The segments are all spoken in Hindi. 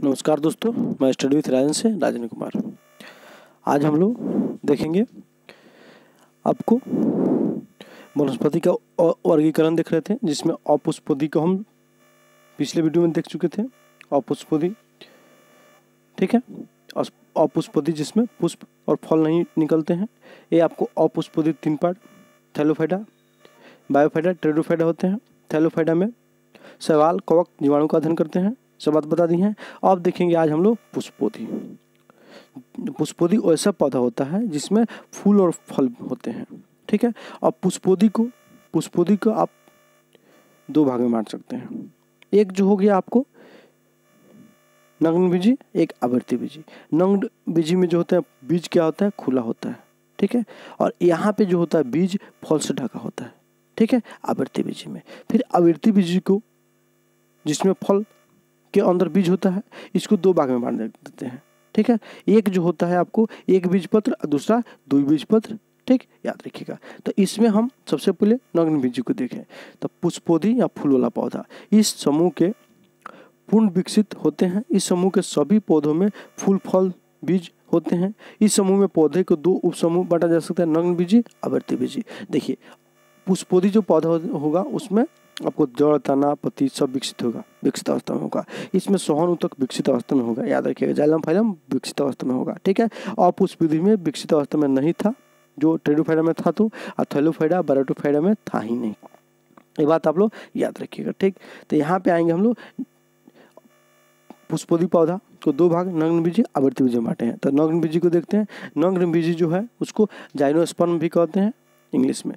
नमस्कार दोस्तों मैं स्टडी विथ राजन से राजन कुमार आज हम लोग देखेंगे आपको वनस्पति का वर्गीकरण देख रहे थे जिसमें अपुष्पदी को हम पिछले वीडियो में देख चुके थे अपुष्पदी ठीक है अपुष्पदी जिसमें पुष्प और फल नहीं निकलते हैं ये आपको अपुष्पदी तीन पार्ट थैलोफाइडा बायोफाइडा ट्रेडोफाइडा होते हैं थैलोफाइडा में सवाल कवक जीवाणु का अध्ययन करते हैं सब बात बता दी हैं अब देखेंगे आज हम लोग पुष्पोधि पुष्पोधि ऐसा पौधा होता है जिसमें फूल और फल होते हैं ठीक है अब पुष्पोदी को पुष्पोधि को आप दो भाग में बांट सकते हैं एक जो हो गया आपको नग्न बीजी एक आवृत्ति बीजी नग्न बीजी में जो होता है बीज क्या होता है खुला होता है ठीक है और यहाँ पे जो होता है बीज फल से ढका होता है ठीक है आवृत्ति बीजी में फिर आवृत्ति बीजी को जिसमें फल के अंदर बीज होता है इसको दो भाग में बांट देते हैं ठीक है एक जो होता है आपको एक बीज पत्र दूसरा दो बीज पत्र ठीक याद रखिएगा तो इसमें हम सबसे पहले नग्न बीज को देखें तो पुष्पोधी या फूल वाला पौधा इस समूह के पूर्ण विकसित होते हैं इस समूह के सभी पौधों में फूल फल बीज होते हैं इस समूह में पौधे को दो उप समूह बांटा जा सकता है नग्न बीजी अवर्ती बीजी देखिए पुष्पोधी जो पौधा होगा उसमें आपको जड़ तना पति सब विकसित होगा विकसित अवस्था में होगा इसमें सोहन तक विकसित अवस्था में होगा याद रखिएगा जैलम फैलम विकसित अवस्था में होगा ठीक है उस विधि में विकसित अवस्था में नहीं था जो ट्रेडोफाइडा में था तो और थैलोफाइडा बाराटोफाइडा में था ही नहीं ये बात आप लोग याद रखिएगा ठीक तो यहाँ पे आएंगे हम लोग पुष्पोदी पौधा को तो दो भाग नग्न बीजी आवर्ती बीजी बांटे हैं तो नग्न बीजी को देखते हैं नग्न बीजी जो है उसको जाइनोस्पर्म भी कहते हैं इंग्लिश में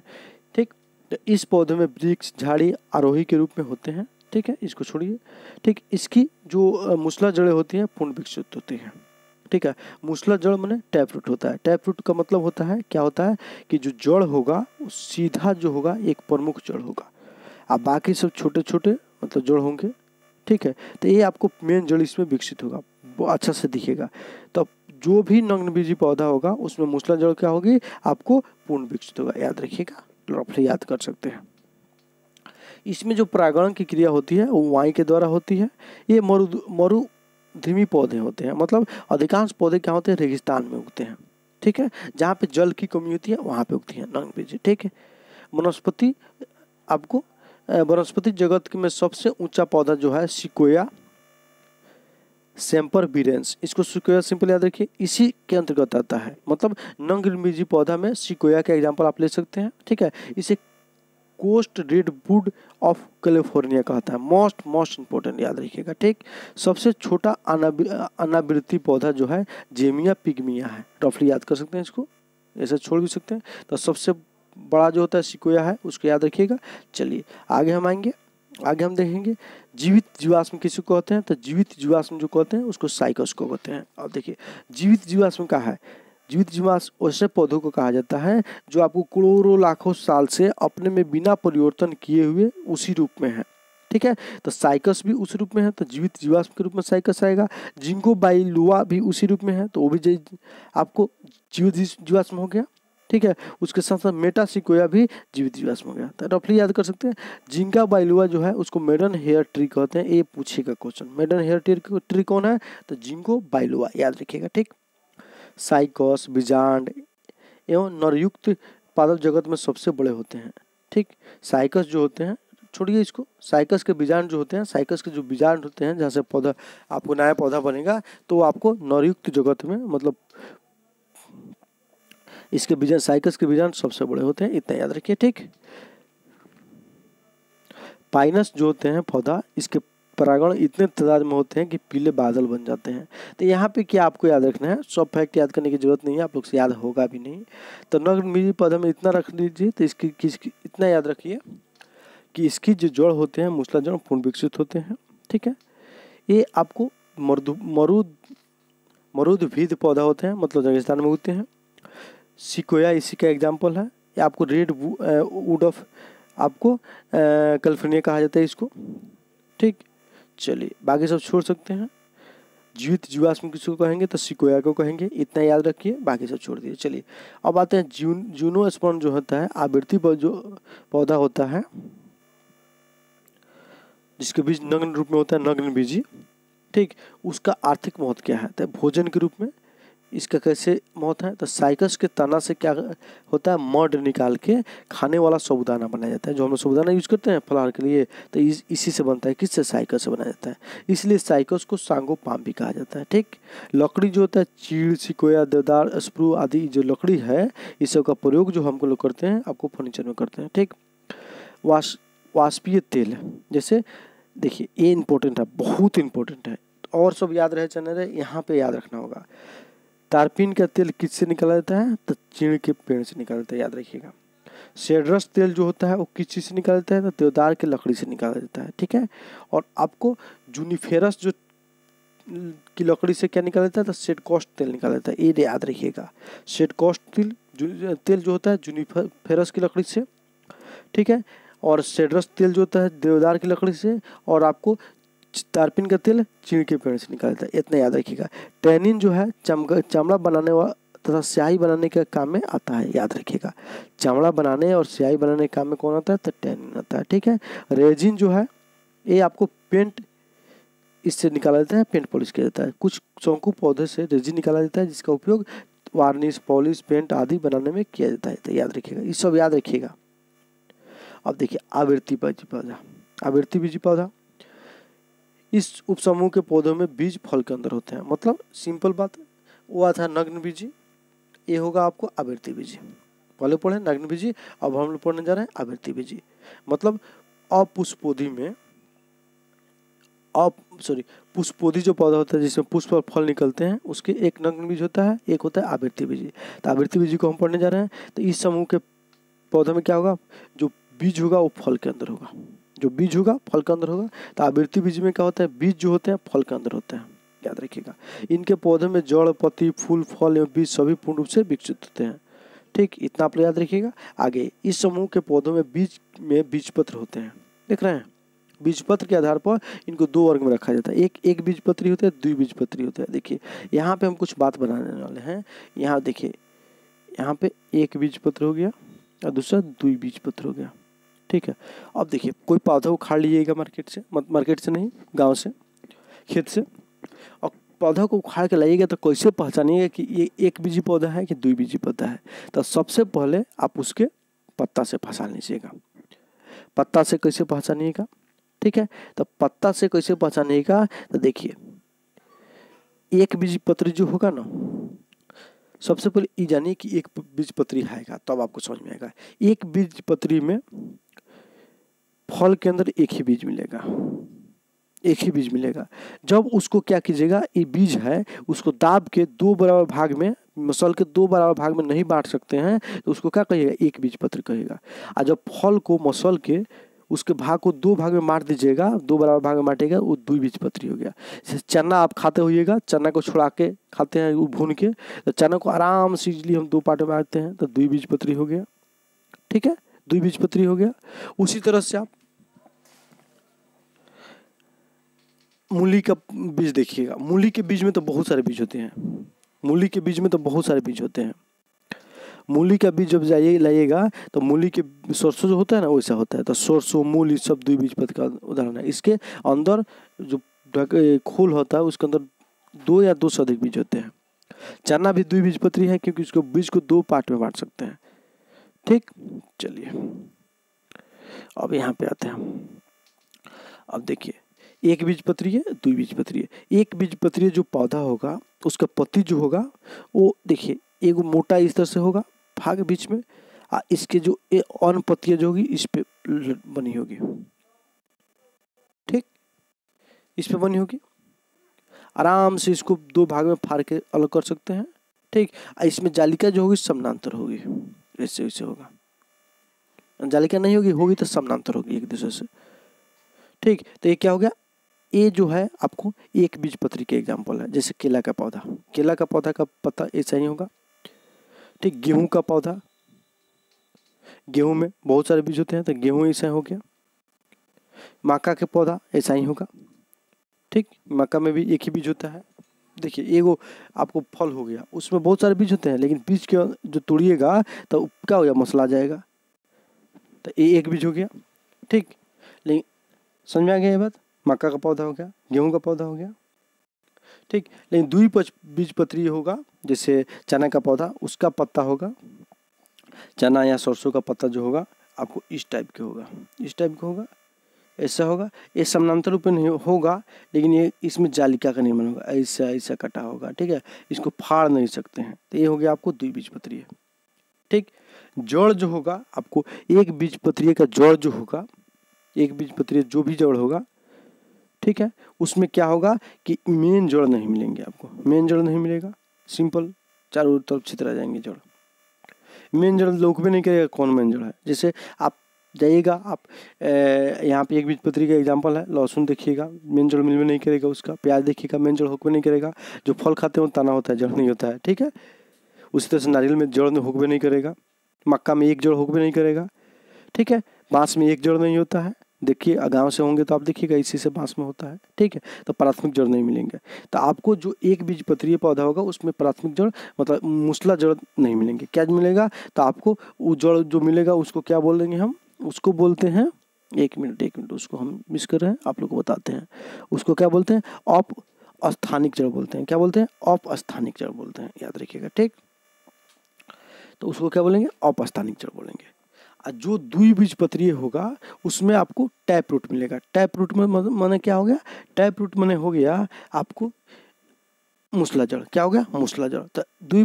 इस पौधे में वृक्ष झाड़ी आरोही के रूप में होते हैं ठीक है इसको छोड़िए ठीक इसकी जो मूसला जड़ें होती हैं पूर्ण विकसित होती हैं ठीक है मूसला जड़ मैंने टैप रूट होता है टैप रूट का मतलब होता है क्या होता है कि जो जड़ होगा सीधा जो होगा एक प्रमुख जड़ होगा अब बाकी सब छोटे छोटे मतलब जड़ होंगे ठीक है तो ये आपको मेन जड़ इसमें विकसित होगा वो अच्छा से दिखेगा तो जो भी बीजी पौधा होगा उसमें मूसला जड़ क्या होगी आपको पूर्ण विकसित होगा याद रखिएगा अपने याद कर सकते हैं इसमें जो परागण की क्रिया होती है वो वाई के द्वारा होती है ये मरु मरु धीमी पौधे होते हैं मतलब अधिकांश पौधे क्या होते हैं रेगिस्तान में उगते हैं ठीक है जहाँ पे जल की कमी होती है वहाँ पे उगती है नंग बीजी ठीक है वनस्पति आपको वनस्पति जगत में सबसे ऊंचा पौधा जो है सिकोया सैम्पर बीरेंस इसको सिकोया सिंपल याद रखिए इसी के अंतर्गत आता है मतलब नंग मिर्जी पौधा में सिकोया का एग्जाम्पल आप ले सकते हैं ठीक है इसे coast redwood of California कहता है मोस्ट मोस्ट इंपॉर्टेंट याद रखिएगा ठीक सबसे छोटा अनावृत्ति पौधा जो है जेमिया पिगमिया है रफली याद कर सकते हैं इसको ऐसा छोड़ भी सकते हैं तो सबसे बड़ा जो होता है सिकोया है उसको याद रखिएगा चलिए आगे हम आएंगे आगे हम देखेंगे जीवित जीवाश्म किसी को कहते हैं तो जीवित जीवाश्म जो कहते हैं उसको साइकस को कहते हैं अब देखिए जीवित जीवाश्म का है जीवित जीवाश्म ऐसे पौधों को कहा जाता है जो आपको करोड़ों लाखों साल से अपने में बिना परिवर्तन किए हुए उसी रूप में है ठीक है तो साइकस भी उस रूप में है तो जीवित जीवाश्म के रूप में साइकस आएगा जिंको लुआ भी उसी रूप में है तो वो भी आपको जीवित जीवाश्म हो गया ठीक है उसके साथ साथ मेटा सिकोया भी जीवित जीवाश्म हो गया तो रफली याद कर सकते हैं जिंका बाइलुआ जो है उसको मेडन हेयर ट्री कहते हैं ये पूछेगा question maidenhair tree tree कौन है तो जिंको बाइलुआ याद रखिएगा ठीक साइकस बिजांड एवं नरयुक्त पादप जगत में सबसे बड़े होते हैं ठीक साइकस जो होते हैं छोड़िए इसको साइकस के बीजाणु जो होते हैं साइकस के जो बीजाणु होते हैं जहाँ से पौधा आपको नया पौधा बनेगा तो आपको नरयुक्त जगत में मतलब इसके बीजाणु साइकस के बीजाणु सबसे बड़े होते हैं इतना याद रखिए ठीक पाइनस जो होते हैं पौधा इसके परागण इतने तादाद में होते हैं कि पीले बादल बन जाते हैं तो यहाँ पे क्या आपको याद रखना है सब फैक्ट याद करने की जरूरत नहीं है आप लोग से याद होगा भी नहीं तो नग्नबीजी पौधा में इतना रख लीजिए तो इसकी किसकी इतना याद रखिए कि इसकी जो जड़ होते हैं मूसला जड़ पूर्ण विकसित होते हैं ठीक है ये आपको मरुद मरुद मरुद भीद पौधा होते हैं मतलब रेगिस्तान में उगते हैं सिकोया इसी का एग्जाम्पल है या आपको रेड वुड ऑफ आपको कैलिफोर्निया कहा जाता है इसको ठीक चलिए बाकी सब छोड़ सकते हैं जीवित जीवाश्म किसी को कहेंगे तो सिकोया को कहेंगे इतना याद रखिए बाकी सब छोड़ दीजिए चलिए अब आते हैं जून जूनो स्पॉन जो होता है आवृत्ति जो पौधा होता है जिसके बीज नग्न रूप में होता है नग्न बीजी ठीक उसका आर्थिक महत्व क्या है तो भोजन के रूप में इसका कैसे मौत है तो साइकस के तना से क्या होता है मड निकाल के खाने वाला सबुदाना बनाया जाता है जो हम लोग सबुदाना यूज़ करते हैं फलाहार के लिए तो इस, इसी से बनता है किससे साइकस से बनाया जाता है इसलिए साइकस को सांगो पाम भी कहा जाता है ठीक लकड़ी जो होता है चीड़ सिकोया देवदार स्प्रू आदि जो लकड़ी है इस सब का प्रयोग जो हम लोग करते हैं आपको फर्नीचर में करते हैं ठीक वाश वाष्पीय तेल जैसे देखिए ये इम्पोर्टेंट है बहुत इम्पोर्टेंट है और सब याद रहे रहे यहाँ पे याद रखना होगा तारपीन का तेल किससे निकाला जाता है तो चीड़ के पेड़ से निकाला जाता है याद रखिएगा सेड्रस तेल जो होता है वो किस चीज़ से निकाला जाता है तो देवदार के लकड़ी से निकाला जाता है ठीक है और आपको जूनिफेरस जो की लकड़ी से क्या निकाला जाता है तो सेडकॉस्ट तेल निकाला जाता है ये याद रखिएगा सेडकॉस्ट तेल तेल जो होता है जूनिफेरस की लकड़ी से ठीक है और सेड्रस तेल जो होता है देवदार की लकड़ी से और आपको तारपिन का तेल चीड़ के पेड़ से निकालता है इतना याद रखिएगा टैनिन जो है चमड़ा बनाने वा तथा स्याही बनाने के काम में आता है याद रखिएगा चमड़ा बनाने और स्याही बनाने के काम में कौन आता है तो टैनिन आता है ठीक है रेजिन जो है ये आपको पेंट इससे निकाला जाता है पेंट पॉलिश किया जाता है कुछ चौंकू पौधे से रेजिन निकाला जाता है जिसका उपयोग वार्निश पॉलिश पेंट आदि बनाने में किया जाता है तो याद रखिएगा ये सब याद रखिएगा अब देखिए आवृत्ति बीजी पौधा आवृत्ति बीजी पौधा इस उपसमूह के पौधों में बीज फल के अंदर होते हैं मतलब सिंपल बात वो है नग्न बीजी ये होगा आपको आवृत्ति बीजी पहले पढ़े नग्न बीजी अब हम लोग पढ़ने जा रहे हैं आवृत्ति बीजी मतलब अपुष्पोधी में अप सॉरी पुष्पोधी जो पौधा होता है जिसमें पुष्प और फल निकलते हैं उसके एक नग्न बीज होता है एक होता है आवृत्ति बीजी तो आवृत्ति बीजी को हम पढ़ने जा रहे हैं तो इस समूह के पौधे में क्या होगा जो बीज होगा वो फल के अंदर होगा जो बीज होगा फल के अंदर होगा तो आवृत्ति बीज में क्या होता है बीज जो होते हैं फल के अंदर होते हैं याद रखिएगा इनके पौधे में जड़ पत्ती फूल फल एवं बीज सभी पूर्ण रूप से विकसित होते हैं ठीक इतना आप याद रखिएगा आगे इस समूह के पौधों में बीज में बीज पत्र होते हैं देख रहे हैं बीज पत्र के आधार पर इनको दो वर्ग में रखा जाता है एक एक बीज पत्री होता है द्वि बीज पत्री होता है देखिए यहाँ पे हम कुछ बात बनाने वाले हैं यहाँ देखिए यहाँ पे एक बीज पत्र हो गया और दूसरा द्वि बीज पत्र हो गया ठीक है अब देखिए कोई पौधा उखाड़ लीजिएगा मार्केट से मत मार्केट से नहीं गांव से खेत से और पौधा को उखाड़ के लाइएगा तो कैसे पहचानिएगा कि ये एक बीजी पौधा है कि दो बीजी पौधा है तो सबसे पहले आप उसके पत्ता से पहचान लीजिएगा पत्ता से कैसे पहचानिएगा ठीक है तो पत्ता से कैसे पहचानिएगा तो देखिए एक बीज पत्री जो होगा ना सबसे पहले ये जानिए कि एक बीज पत्री आएगा तब तो आपको समझ में आएगा एक बीज पत्री में फल के अंदर एक ही बीज मिलेगा एक ही बीज मिलेगा जब उसको क्या कीजिएगा ये बीज है उसको दाब के दो बराबर भाग में मसल के दो बराबर भाग में नहीं बांट सकते हैं तो उसको क्या कहिएगा एक बीज पत्र कहेगा और जब फल को मसल के उसके भाग को दो भाग में मार दीजिएगा दो बराबर भाग में बांटेगा वो दो बीज पत्री हो गया जैसे चना आप खाते होइएगा चना को छुड़ा के खाते हैं भून के तो चना को आराम से इजली हम दो पार्ट में बांटते हैं तो दो बीज पत्री हो गया ठीक है द्विबीजपत्री हो गया उसी तरह से आप मूली का बीज देखिएगा मूली के बीज में तो बहुत सारे बीज होते हैं मूली के बीज में तो बहुत सारे बीज होते हैं मूली का बीज जब जाइए लाइएगा तो मूली के सरसों जो होता है ना वैसा होता है तो सरसों मूली सब द्विबीजपत्र का उदाहरण है इसके अंदर जो खोल होता है उसके अंदर दो या दो से अधिक बीज होते हैं चना भी द्विबीजपत्री है क्योंकि उसको बीज को दो पार्ट में बांट सकते हैं ठीक चलिए अब यहाँ पे आते हैं हम अब देखिए एक बीज है दो बीज है एक बीजपत्री जो पौधा होगा उसका पत्ती जो होगा वो देखिए एक मोटा इस तरह से होगा भाग बीच में आ इसके जो अन्य पत्तियाँ जो होगी इस पे बनी होगी ठीक इस पे बनी होगी आराम से इसको दो भाग में फाड़ के अलग कर सकते हैं ठीक इसमें जालिका जो होगी समानांतर होगी ऐसे ऐसे होगा अंजालिका नहीं होगी होगी तो समानांतर होगी एक दूसरे से ठीक तो ये क्या हो गया ये जो है आपको एक बीज पत्री के एग्जाम्पल है जैसे केला का पौधा केला का पौधा का पत्ता ऐसा ही होगा ठीक गेहूं का पौधा गेहूं में बहुत सारे बीज होते हैं तो गेहूं ऐसा हो गया मक्का के पौधा ऐसा ही होगा ठीक मक्का में भी एक ही बीज होता है देखिए एगो आपको फल हो गया उसमें बहुत सारे बीज होते हैं लेकिन बीज के जो तोड़िएगा तो क्या हो गया मसला आ जाएगा तो ये एक बीज हो गया ठीक लेकिन समझ में आ गया ये बात मक्का का पौधा हो गया गेहूँ का पौधा हो गया ठीक लेकिन दुई पच बीज पत्री होगा जैसे चना का पौधा उसका पत्ता होगा चना या सरसों का पत्ता जो होगा आपको इस टाइप के होगा इस टाइप का होगा ऐसा होगा ये समानांतर रूप में होगा लेकिन ये इसमें जालिका का निर्माण होगा ऐसा ऐसा कटा होगा ठीक है इसको फाड़ नहीं सकते हैं तो ये हो गया आपको द्विबीजपत्रीय ठीक जड़ जो होगा आपको एक बीजपत्रीय का जड़ जो होगा एक बीजपत्रीय जो भी जड़ होगा ठीक है उसमें क्या होगा कि मेन जड़ नहीं मिलेंगे आपको मेन जड़ नहीं मिलेगा सिंपल चारों तरफ छितरा जाएंगे जड़ मेन जड़ लोक भी नहीं करेगा कौन मेन जड़ है जैसे आप जाइएगा आप यहाँ पे एक बीजपत्री का एग्जाम्पल है लहसुन देखिएगा मेन जड़ मिल में नहीं करेगा उसका प्याज देखिएगा मेन जड़ हुक में नहीं करेगा जो फल खाते हैं वो तना होता है जड़ नहीं होता है ठीक है उसी तरह से नारियल में जड़ हुक में नहीं करेगा मक्का में एक जड़ हुक में नहीं करेगा ठीक है बाँस में एक जड़ नहीं होता है देखिए गाँव से होंगे तो आप देखिएगा इसी से बाँस में होता है ठीक है तो प्राथमिक जड़ नहीं मिलेंगे तो आपको जो एक बीजपत्रीय पौधा होगा उसमें प्राथमिक जड़ मतलब मुसला जड़ नहीं मिलेंगे क्या मिलेगा तो आपको वो जड़ जो मिलेगा उसको क्या बोल देंगे हम उसको बोलते हैं एक मिनट एक मिनट उसको हम मिस कर रहे हैं आप लोग को बताते हैं उसको क्या बोलते हैं ऑप स्थानिक जड़ बोलते हैं क्या बोलते हैं ऑप स्थानिक जड़ बोलते हैं याद रखिएगा ठीक तो उसको क्या बोलेंगे स्थानिक जड़ बोलेंगे और जो दुई बीज पत्रीय होगा उसमें आपको टैप रूट मिलेगा टैप रूट में मतलब माने क्या हो गया टैप रूट माने हो गया आपको मूसला जड़ क्या हो गया मूसला जड़ तो दुई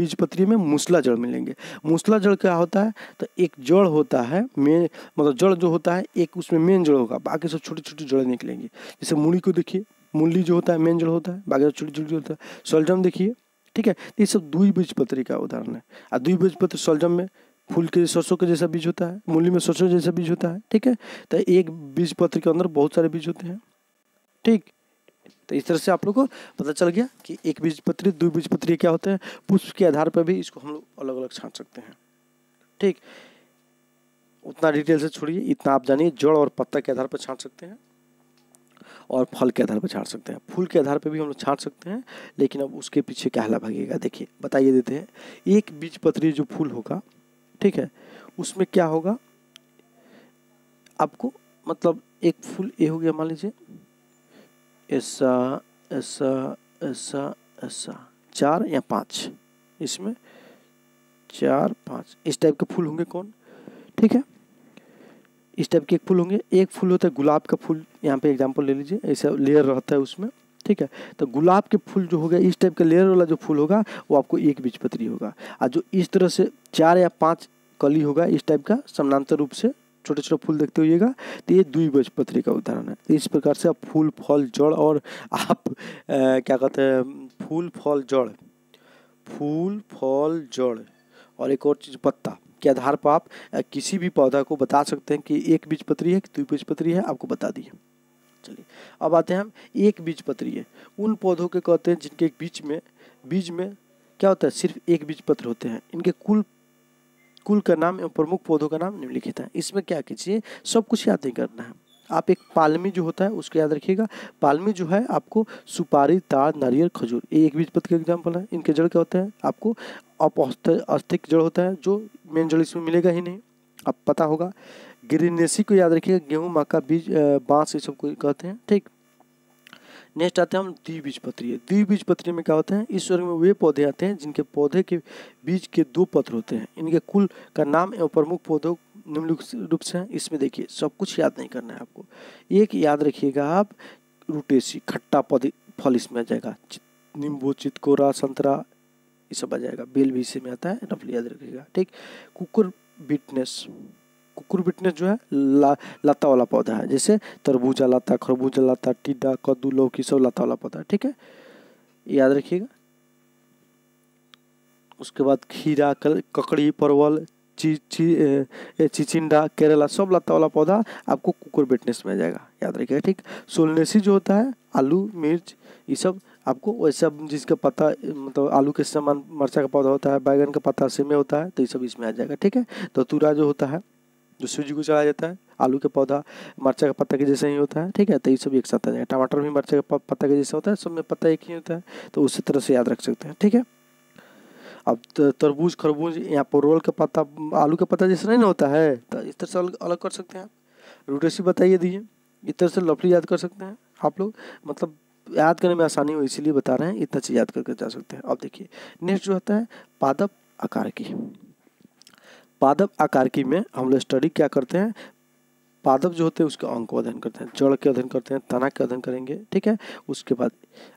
बीजपत्री में मूसला जड़ मिलेंगे मूसला जड़ क्या होता है तो एक जड़ होता है मेन मतलब जड़ जो होता है एक उसमें मेन जड़ होगा बाकी सब छोटी छोटी जड़ें निकलेंगी जैसे मूली को देखिए मूली जो होता है मेन जड़ होता है बाकी सब छोटी छोटी होता है सोल्जम देखिए ठीक है ये सब दुई बीजपत्री का उदाहरण है और दुई बीजपत्री सोल्जम में फूल के सरसों के जैसा बीज होता है मूली में सरसों जैसा बीज होता है ठीक है तो एक बीज पत्र के अंदर बहुत सारे बीज होते हैं ठीक तो इस तरह से आप लोग को पता चल गया कि एक बीजपत्री दो बीजपत्री क्या होते हैं पुष्प के आधार पर भी इसको हम लोग अलग अलग छाट सकते हैं ठीक उतना डिटेल से छोड़िए इतना आप जानिए जड़ और पत्ता के आधार पर छाँट सकते हैं और फल के आधार पर छाट सकते हैं फूल के आधार पर भी हम लोग छाट सकते हैं लेकिन अब उसके पीछे हला भागेगा देखिए बताइए देते हैं एक बीज पत्री जो फूल होगा ठीक है उसमें क्या होगा आपको मतलब एक फूल ये हो गया मान लीजिए ऐसा ऐसा ऐसा ऐसा चार या पांच इसमें चार पांच इस टाइप के फूल होंगे कौन ठीक है इस टाइप के एक फूल होंगे एक फूल होता है गुलाब का फूल यहाँ पे एग्जांपल ले लीजिए ऐसा लेयर रहता है उसमें ठीक है तो गुलाब के फूल जो होगा इस टाइप का लेयर वाला जो फूल होगा वो आपको एक बीजपत्री होगा और जो इस तरह से चार या पाँच कली होगा इस टाइप का समानांतर रूप से छोटे छोटे फूल देखते होइएगा तो ये पत्री का उदाहरण है इस प्रकार से आप फूल फल जड़ और आप आ, क्या कहते हैं फूल फल जड़ फूल फल जड़ और एक और चीज़ पत्ता के आधार पर आप किसी भी पौधा को बता सकते हैं कि एक बीज पत्री है कि पत्री है आपको बता दिए चलिए अब आते हैं हम एक बीज पत्री है उन पौधों के कहते हैं जिनके बीच में बीज में क्या होता है सिर्फ एक बीज पत्र होते हैं इनके कुल कुल का नाम एवं प्रमुख पौधों का नाम निम्नलिखित है इसमें क्या कीजिए सब कुछ याद नहीं करना है आप एक पालमी जो होता है उसको याद रखिएगा पालमी जो है आपको सुपारी ताड़ नारियल खजूर ये एक बीज पत्र का एग्जाम्पल है इनके जड़ क्या होता है आपको अपौष्थिक जड़ होता है जो मेन जड़ इसमें मिलेगा ही नहीं आप पता होगा ग्रीनेसी को याद रखिएगा गेहूँ मक्का बीज बांस ये सब को कहते हैं ठीक नेक्स्ट आते हैं हम द्विबीजपत्री है द्विबीजपत्री में क्या होते हैं इस वर्ग में वे पौधे आते हैं जिनके पौधे के बीज के दो पत्र होते हैं इनके कुल का नाम एवं प्रमुख पौधों निम्नलिखित रूप से हैं इसमें देखिए सब कुछ याद नहीं करना है आपको एक याद रखिएगा आप रूटेसी खट्टा पौधे फल इसमें आ जाएगा नींबू चितकोरा संतरा ये सब आ जाएगा बेल भी इसी में आता है रफली याद रखिएगा ठीक कुकर बिटनेस कुकुर बिटनेस जो है ला, लता वाला पौधा है जैसे तरबूजा लता खरबूजा लता टिड्डा कद्दू लौकी सब लता वाला पौधा है ठीक है याद रखिएगा उसके बाद खीरा ककड़ी परवल ची ची चिचिंडा केरला सब लता वाला पौधा आपको कुकुर बिटनेस में जाएगा याद रखिएगा ठीक सोलनेसी जो होता है आलू मिर्च ये सब आपको वैसा जिसका पत्ता मतलब आलू के समान मरचा का पौधा होता है बैगन का पत्ता सेमे होता है तो ये सब इसमें आ जाएगा ठीक है तो तुरा जो होता है जो सूजी को चढ़ाया जाता है आलू के पौधा मरचा का पत्ता के जैसे ही होता है ठीक है तो ये सब एक साथ आ जाएगा टमाटर भी मरचा का पत्ता के जैसे होता है सब में पत्ता एक ही होता है तो उसी तरह से याद रख सकते हैं ठीक है अब तरबूज खरबूज यहाँ पोरवल का पत्ता आलू का पत्ता जैसे नहीं ना होता है तो इस तरह से अलग अलग कर सकते हैं आप रोटेसी बताइए दीजिए इस तरह से लफड़ी याद कर सकते हैं आप लोग मतलब याद करने में आसानी हो इसीलिए बता रहे हैं इतना चीज़ याद करके जा सकते हैं अब देखिए नेक्स्ट जो होता है पादप आकार की पादप आकार की में हम लोग स्टडी क्या करते हैं पादप जो होते हैं उसके अंग को अध्ययन करते हैं जड़ के अध्ययन करते हैं तना के अध्ययन करेंगे ठीक है उसके बाद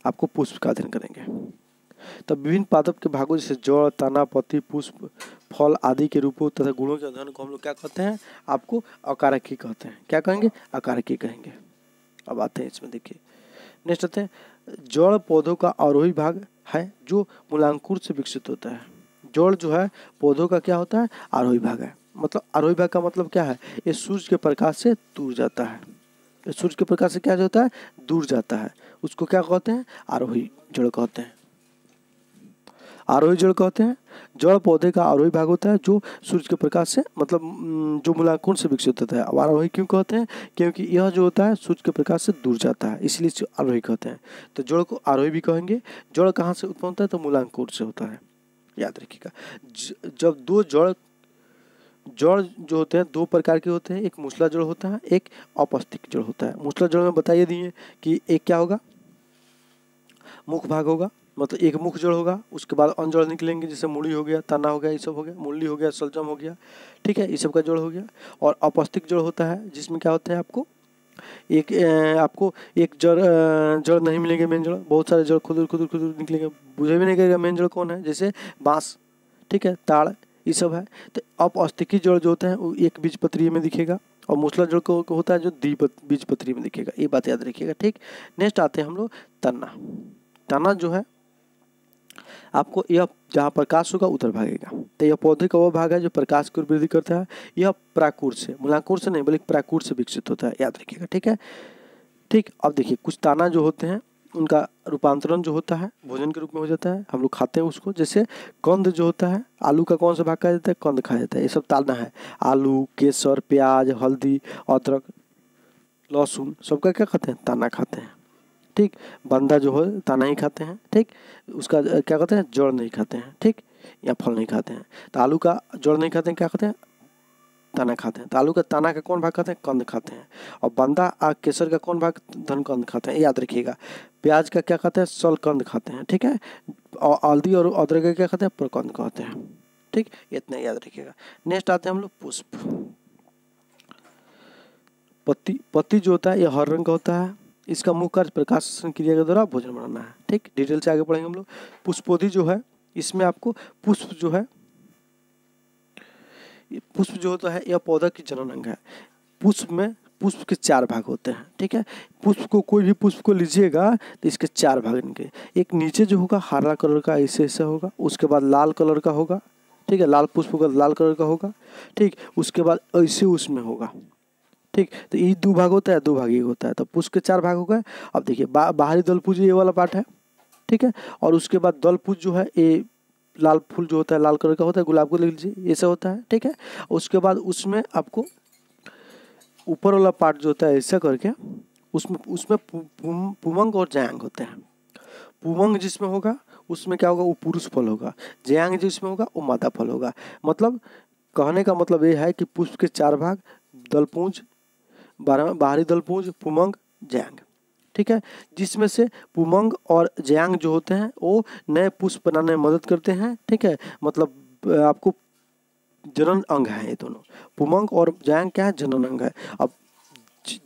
आपको पुष्प का अध्ययन करेंगे तब तो विभिन्न पादप के भागों जैसे जड़ तना पत्ती पुष्प फल आदि के रूपों तथा गुणों के अध्ययन को हम लोग क्या कहते हैं आपको अकारकी कहते हैं क्या कहेंगे अकारकी कहेंगे अब आते हैं इसमें देखिए नेक्स्ट आते हैं जड़ पौधों का आरोही भाग है जो मूलांकुर से विकसित होता है जड़ जो है पौधों का क्या होता है आरोही भाग है मतलब आरोही भाग का मतलब क्या है ये सूर्य के प्रकाश से दूर जाता है सूर्य के प्रकाश से क्या होता है दूर जाता है उसको क्या कहते हैं आरोही जड़ कहते हैं आरोही जड़ कहते हैं जड़ पौधे का आरोही भाग होता है जो सूर्य के प्रकाश से मतलब जो मूलांकुण से विकसित होता है अब आरोही क्यों कहते हैं क्योंकि यह जो होता है सूर्य के प्रकाश से दूर जाता है इसलिए आरोही कहते हैं तो जड़ को आरोही भी कहेंगे जड़ कहाँ से उत्पन्न होता है तो मूलांकुण से होता है याद रखिएगा जब दो जड़ जड़ जो होते हैं दो प्रकार के होते हैं एक मूसला जड़ होता है एक अपस्थिक जड़ होता है मूसला जड़ में बताइए दिए कि एक क्या होगा मुख भाग होगा मतलब एक मुख जड़ होगा उसके बाद अनजड़ निकलेंगे जैसे मूली हो गया ताना हो गया ये सब हो गया मूली हो गया सलजम हो गया ठीक है ये सब का जड़ हो गया और अपस्थिक जड़ होता है जिसमें क्या होता है आपको एक आपको एक जड़ जड़ नहीं मिलेंगे मेन जड़ बहुत सारे जड़ खुदुर खुदुर खुदुर निकलेंगे बुझे भी नहीं करेगा मेन जड़ कौन है जैसे बाँस ठीक है ताड़ ये सब है तो अब अस्थिकी जड़ जो होते हैं वो एक बीज पत्री में दिखेगा और मूसला जड़ को होता है जो दी पत्री में दिखेगा ये बात याद रखिएगा ठीक नेक्स्ट आते हैं हम लोग तना तना जो है आपको यह जहाँ प्रकाश होगा उधर भागेगा तो यह पौधे का वह भाग है जो प्रकाश की वृद्धि करता है यह प्राकुर से मुलाकूर से नहीं बल्कि प्राकुर से विकसित होता है याद रखिएगा ठीक है ठीक अब देखिए कुछ ताना जो होते हैं उनका रूपांतरण जो होता है भोजन के रूप में हो जाता है हम लोग खाते हैं उसको जैसे कंद जो होता है आलू का कौन सा भाग खाया जाता है कंद खाया जाता है ये सब ताना है आलू केसर प्याज हल्दी अदरक लहसुन सबका क्या खाते हैं ताना खाते हैं ठीक बंदा जो हो तना ही खाते हैं ठीक उसका क्या कहते हैं जड़ नहीं खाते हैं ठीक या फल नहीं खाते हैं तो आलू का जड़ नहीं खाते हैं क्या कहते हैं तना खाते हैं तो आलू का तना का कौन भाग खाते हैं कंद खाते हैं और बंदा आ केसर का कौन भाग धन कंद खाते हैं याद रखिएगा प्याज का क्या खाते हैं सल कंद खाते हैं ठीक है और हल्दी और अदरक का क्या खाते हैं प्रकंद कहते हैं ठीक इतना याद रखिएगा नेक्स्ट आते हैं हम लोग पुष्प पत्ती पत्ती जो होता है ये हर रंग का होता है इसका मुख्य कार्य प्रकाश क्रिया के द्वारा भोजन बनाना है ठीक डिटेल से आगे पढ़ेंगे हम लोग पुष्पोधि जो है इसमें आपको पुष्प जो है पुष्प जो होता है यह पौधा की जनन अंग है पुष्प में पुष्प के चार भाग होते हैं ठीक है पुष्प को कोई भी पुष्प को लीजिएगा तो इसके चार भाग इनके एक नीचे जो होगा हरा कलर का ऐसे ऐसा होगा उसके बाद लाल कलर का होगा ठीक है लाल पुष्प होगा लाल कलर का होगा ठीक उसके बाद ऐसे उसमें होगा ठीक तो ये दो भाग होता है दो भाग ये होता है तो पुष्प के चार भाग हो गए अब देखिए बा, बाहरी दलपुज ये वाला पार्ट है ठीक है और उसके बाद दलपुज जो है ये लाल फूल जो होता है लाल कलर का होता है गुलाब को लिख लीजिए सब होता है ठीक है उसके बाद उसमें आपको ऊपर वाला पार्ट जो होता है ऐसा करके उसमें उसमें पुमंग और जयांग होते हैं पुमंग जिसमें होगा उसमें क्या होगा वो पुरुष फल होगा जयांग जिसमें होगा वो मादा फल होगा मतलब कहने का मतलब ये है कि पुष्प के चार भाग दलपूंज में बाहरी पूंज पुमंग जैंग ठीक है जिसमें से पुमंग और जयांग जो होते हैं वो नए पुष्प बनाने में मदद करते हैं ठीक है मतलब आपको जनन अंग है ये दोनों पुमंग और जयांग क्या है जनन अंग है अब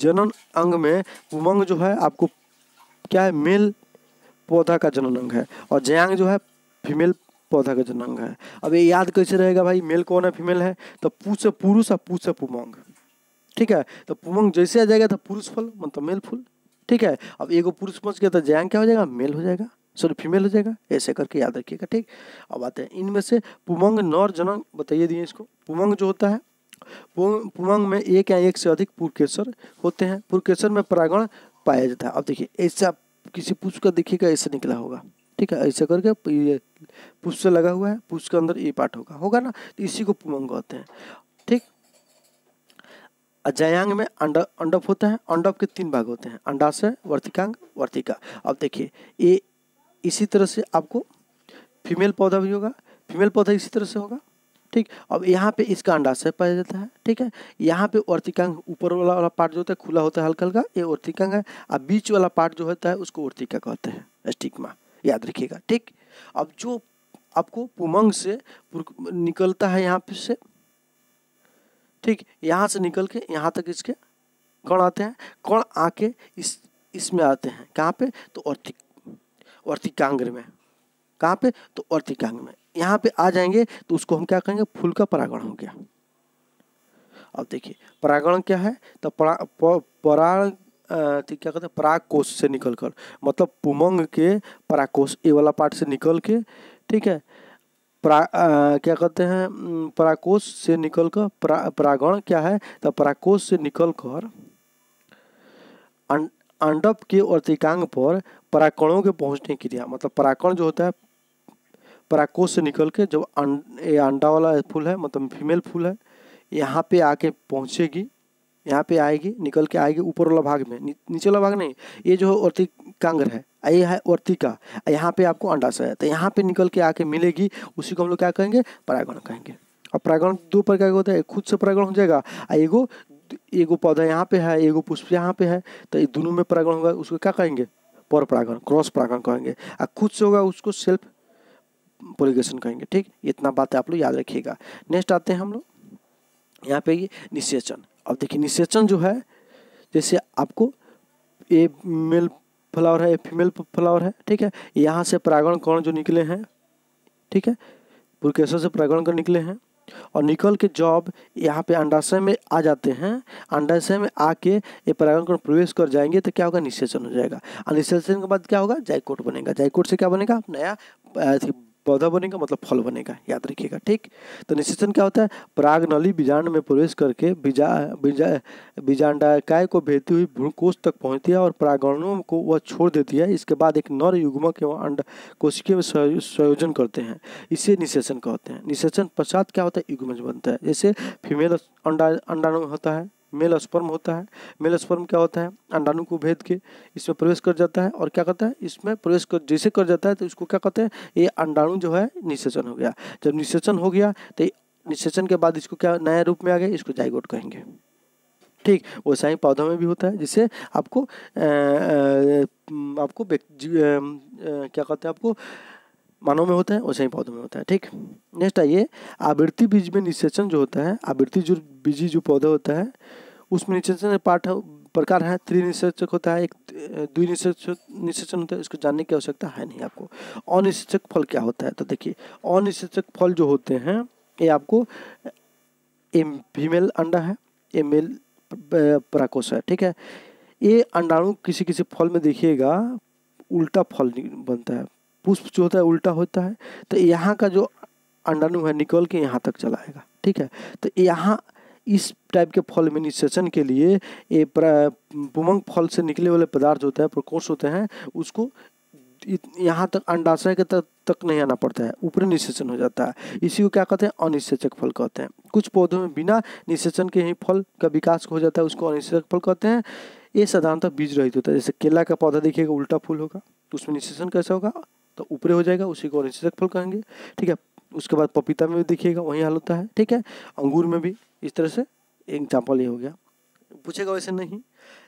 जनन अंग में पुमंग जो है आपको क्या है मेल पौधा का जनन अंग है और जयांग जो है फीमेल पौधा का जनन अंग है अब ये याद कैसे रहेगा भाई मेल कौन है फीमेल है तो पूछ पुरुष और पुष पुमंग ठीक है तो पुमंग जैसे आ जाएगा तो पुरुष फल मतलब मेल तो फूल ठीक है अब एगो पुरुष पहुँच गया तो जैंग क्या हो जाएगा मेल हो जाएगा सॉरी फीमेल हो जाएगा ऐसे करके याद रखिएगा ठीक अब आते हैं इनमें से पुमंग नौर जनंग बताइए दिए इसको पुमंग जो होता है पुमंग में एक या एक से अधिक पुरकेसर होते हैं पुरकेसर में परागण पाया जाता है अब देखिए ऐसा किसी पुष्प का देखिएगा ऐसे निकला होगा ठीक है ऐसे करके ये पुष्प से लगा हुआ है पुष्प के अंदर ये पार्ट होगा होगा ना तो इसी को पुमंग कहते हैं अजयांग में अंडा अंडप होता है अंडप के तीन भाग होते हैं अंडाशय वर्तिकांग वर्तिका अब देखिए ये इसी तरह से आपको फीमेल पौधा भी होगा फीमेल पौधा इसी तरह से होगा ठीक अब यहाँ पे इसका अंडाशय पाया जाता है ठीक है यहाँ पे वर्तिकांग ऊपर वाला वाला पार्ट जो होता है खुला होता है हल्का हल्का ये वर्तिकांग है और बीच वाला पार्ट जो होता है उसको वर्तिका कहते हैं स्टिकमा याद रखिएगा ठीक अब जो आपको पुमंग से निकलता है यहाँ पे से ठीक यहाँ से निकल के यहाँ तक इसके कण आते हैं कण आके इस इसमें आते हैं कहाँ पे तो और्थिक और्थिकांग्र में कहाँ पे तो और्थिकांग्र में यहाँ पे आ जाएंगे तो उसको हम क्या कहेंगे फूल का परागण हो गया अब देखिए परागण क्या है तो पराग ठीक क्या कहते हैं पराग कोष से निकल कर मतलब पुमंग के पराग कोष ये वाला पार्ट से निकल के ठीक है प्रा आ, क्या कहते हैं प्राकोष से निकल कर प्रा, परागण क्या है तो प्राकोष से निकल कर अं-, अंडप के वर्तिकांग पर पराकणों के पहुंचने की क्रिया मतलब पराकण जो होता है पराकोष से निकल के जब अं, ये अंडा वाला फूल है मतलब फीमेल फूल है यहाँ पे आके पहुँचेगी यहाँ पे आएगी निकल के आएगी ऊपर वाला भाग में नी, नीचे वाला भाग नहीं ये जो अर्थिकांग्र है ये है वर्तिका यहाँ पे आपको अंडाशय है तो यहाँ पे निकल के आके मिलेगी उसी को हम लोग क्या कहेंगे परागण कहेंगे और परागण दो प्रकार का होता है खुद से परागण हो जाएगा और एगो एगो पौधा यहाँ पे है एगो पुष्प यहाँ पे है तो ये दोनों में परागण होगा उसको क्या कहेंगे पर परागण क्रॉस परागण कहेंगे और खुद से होगा उसको सेल्फ पोलिगेशन कहेंगे ठीक इतना बात आप लोग याद रखिएगा नेक्स्ट आते हैं हम लोग यहाँ पे निषेचन अब देखिए निषेचन जो है जैसे आपको ये मेल फ्लावर है ये फीमेल फ्लावर है ठीक है यहाँ से परागण कौन जो निकले हैं ठीक है पुरकेश्वर से परागण कर निकले हैं और निकल के जॉब यहाँ पे अंडाशय में आ जाते हैं अंडाशय में आके ये परागण कोण प्रवेश कर जाएंगे तो क्या होगा निषेचन हो जाएगा और निषेचन के बाद क्या होगा जायकोट बनेगा जायकोट से क्या बनेगा नया पौधा बनेगा मतलब फल बनेगा याद रखिएगा ठीक तो निषेचन क्या होता है पराग नली बीजांड में प्रवेश करके बीजा बीजा काय को भेजती हुई भ्रूकोष तक पहुंचती है और परागणों को वह छोड़ देती है इसके बाद एक नर युग्मक एवं अंड कोशिके में संयोजन करते हैं इसे निषेचन कहते हैं निषेचन पश्चात क्या होता है युग्मज बनता है जैसे फीमेल अंडा अंडाणु होता है मेल स्पर्म होता है मेल स्पर्म क्या होता है अंडाणु को भेद के इसमें प्रवेश कर जाता है और क्या कहता है इसमें प्रवेश कर जैसे कर जाता है तो इसको क्या कहते हैं ये अंडाणु जो है निषेचन हो गया जब निषेचन हो गया तो निषेचन के बाद इसको क्या नया रूप में आ गया इसको जाइगोट कहेंगे ठीक वैसा ही पौधों में भी होता है जिससे आपको आपको क्या कहते हैं आपको मानव में होता है वैसे ही पौधों में होता है ठीक नेक्स्ट आइए आवृत्ति बीज में निषेचन जो होता है आवृत्ति जो बीजी जो पौधा होता है उसमें निषेचन पाठ प्रकार है त्रिनिषेचक होता है एक द्विनिषेचक निषेचन होता है इसको जानने की आवश्यकता है नहीं आपको अनिषेचक फल क्या होता है तो देखिए अनिषेचक फल जो होते हैं ये आपको एम फीमेल अंडा है ये मेल पराकोश है ठीक है ये अंडाणु किसी किसी फल में देखिएगा उल्टा फल बनता है पुष्प जो होता है उल्टा होता है तो यहाँ का जो अंडाणु है निकल के यहाँ तक चलाएगा ठीक है तो यहाँ इस टाइप के फॉल इम्यूनिसेशन के लिए ये पुमंग फल से निकले वाले पदार्थ होते हैं प्रकोष होते हैं उसको यहाँ तक अंडाशय के तक तक नहीं आना पड़ता है ऊपर निषेचन हो जाता है इसी को क्या कहते हैं अनिषेचक फल कहते हैं कुछ पौधों में बिना निषेचन के ही फल का विकास हो जाता है उसको अनिषेचक फल कहते हैं ये साधारणतः बीज रहित होता है जैसे केला का पौधा देखिएगा उल्टा फूल होगा तो उसमें निषेचन कैसा होगा तो ऊपरे हो जाएगा उसी को अनिषेचक फल कहेंगे ठीक है उसके बाद पपीता में भी देखिएगा वही हाल होता है ठीक है अंगूर में भी इस तरह से एग्जाम्पल ये हो गया पूछेगा वैसे नहीं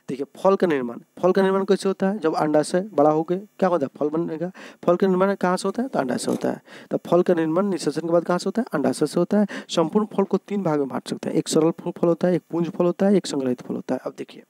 देखिए फल का निर्माण फल का निर्माण कैसे होता है जब अंडा से बड़ा हो गया क्या होता है फल बनेगा फल का निर्माण कहाँ से होता है तो अंडा से होता है तो फल का निर्माण निषेचन के बाद कहाँ से होता है अंडाशय से होता है संपूर्ण फल को तीन भाग में बांट सकते हैं एक सरल फल होता है एक पुंज फल होता है एक संग्रहित फल होता है अब देखिए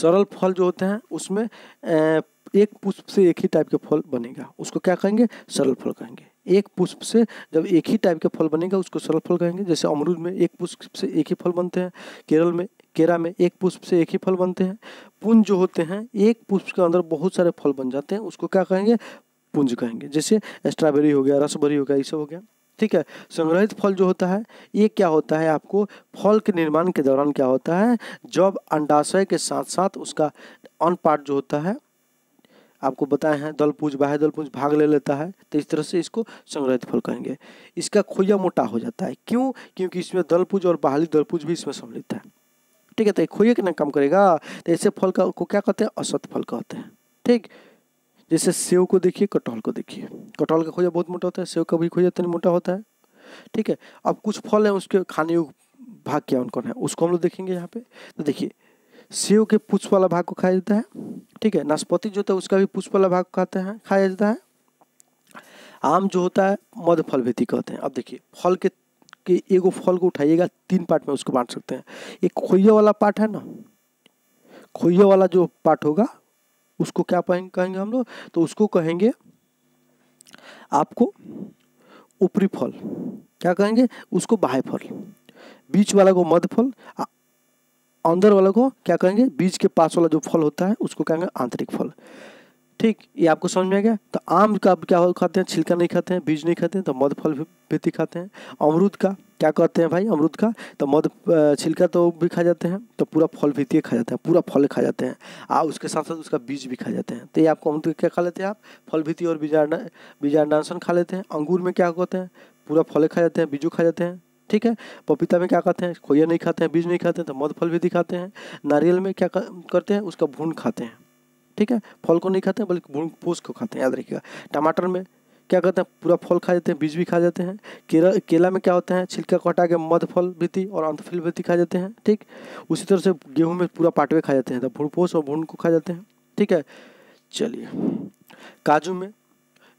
सरल फल जो होते हैं उसमें एक पुष्प से एक ही टाइप के फल बनेगा उसको क्या कहेंगे सरल फल कहेंगे एक पुष्प से जब एक ही टाइप का फल बनेगा उसको सरल फल कहेंगे जैसे अमरूद में एक पुष्प से एक ही फल बनते हैं केरल में केरा में एक पुष्प से एक ही फल बनते हैं पुंज जो होते हैं एक पुष्प के अंदर बहुत सारे फल बन जाते हैं उसको क्या कहेंगे पुंज कहेंगे जैसे स्ट्रॉबेरी हो गया रसभरी हो गया ये सब हो गया ठीक है संग्रहित फल जो होता है ये क्या होता है आपको फल के निर्माण के दौरान क्या होता है जब अंडाशय के साथ साथ उसका अन पार्ट जो होता है आपको बताए हैं दलपुंज बाह्य दलपुंज भाग ले लेता है तो इस तरह से इसको संग्रहित फल कहेंगे इसका खोया मोटा हो जाता है क्यों क्योंकि इसमें दलपुंज और बाहली दलपुंज भी इसमें सम्मिलित है ठीक है तो खोइए कितना काम करेगा तो ऐसे फल का को क्या कहते हैं असत फल कहते हैं ठीक जैसे सेव को देखिए कटहल को देखिए कटहल का खोया बहुत मोटा होता है सेव का भी खोया इतना मोटा होता है ठीक है अब कुछ फल है उसके खाने भाग क्या उनको है उसको हम लोग देखेंगे यहाँ पे तो देखिए सेव के पुष्प वाला भाग को खाया जाता है ठीक है नाशपति जो होता है उसका भी पुष्प वाला भाग खाते हैं खाया जाता है आम जो होता है मध्य फल भेदी कहते हैं अब देखिए फल के कि एगो फल को उठाइएगा तीन पार्ट में उसको बांट सकते हैं एक खोइया वाला पार्ट है ना खोइया वाला जो पार्ट होगा उसको क्या कहेंगे हम लोग तो उसको कहेंगे आपको ऊपरी फल क्या कहेंगे उसको बाह्य फल बीच वाला को मध्य फल अंदर वाला को क्या कहेंगे बीज के पास वाला जो फल होता है उसको कहेंगे आंतरिक फल ठीक ये आपको समझ में आ गया तो आम का आप क्या खाते हैं छिलका नहीं खाते हैं बीज नहीं खाते हैं तो मध फल भी तो खाते हैं अमरूद का क्या कहते हैं भाई अमरूद का तो मध छिलका तो भी खा जाते हैं तो पूरा फल भी तो खा जाते हैं पूरा फल खा जाते हैं और उसके साथ साथ उसका बीज भी खा जाते हैं तो ये आपको अमरूद क्या खा लेते हैं आप फल भीति तो और बीजाडांसन खा लेते हैं अंगूर में क्या कहते हैं पूरा फल खा जाते हैं बीजू खा जाते हैं ठीक है पपीता में क्या खाते हैं खोया नहीं खाते हैं बीज नहीं खाते हैं तो मध फल भी दिखाते हैं नारियल में क्या करते हैं उसका भून खाते हैं ठीक है फल को नहीं खाते हैं बल्कि भून पोस को खाते हैं याद रखिएगा टमाटर में क्या करते हैं पूरा फल खा जाते हैं बीज भी खा जाते हैं केला केला में क्या होता है छिलका को हटा के मध फल भी और अंत फल भी खा जाते हैं ठीक उसी तरह से गेहूं में पूरा पाटवे खा जाते हैं तो भूणपोष और भूण को खा जाते हैं ठीक है चलिए काजू में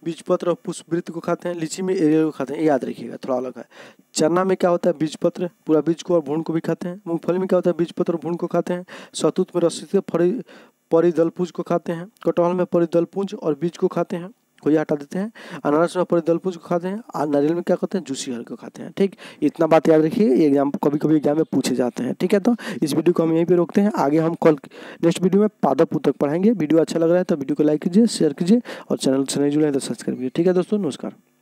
बीजपत्र और पुष्पवृत्त को खाते हैं लीची में एरियल को खाते हैं ये याद रखिएगा थोड़ा अलग है चना में क्या होता है बीजपत्र पूरा बीज को और भूण को भी खाते हैं मूंगफली में क्या होता है बीजपत्र और भूण को खाते हैं शहतूत में रस्सी से परिदलपुंज को खाते हैं कटहल में परिदलपुंज और बीज को खाते हैं को ये हटा देते हैं अनारस में पूरे दलपूज को खाते हैं और नारियल में क्या करते हैं जूसी हर को खाते हैं ठीक इतना बात याद रखिए ये एग्जाम कभी कभी एग्जाम में पूछे जाते हैं ठीक है तो इस वीडियो को हम यहीं पर रोकते हैं आगे हम कल नेक्स्ट वीडियो में पादप पुतक पढ़ाएंगे वीडियो अच्छा लग रहा है तो वीडियो को लाइक कीजिए शेयर कीजिए और चैनल से नहीं जुड़े हैं तो सब्सक्राइब कीजिए ठीक है दोस्तों नमस्कार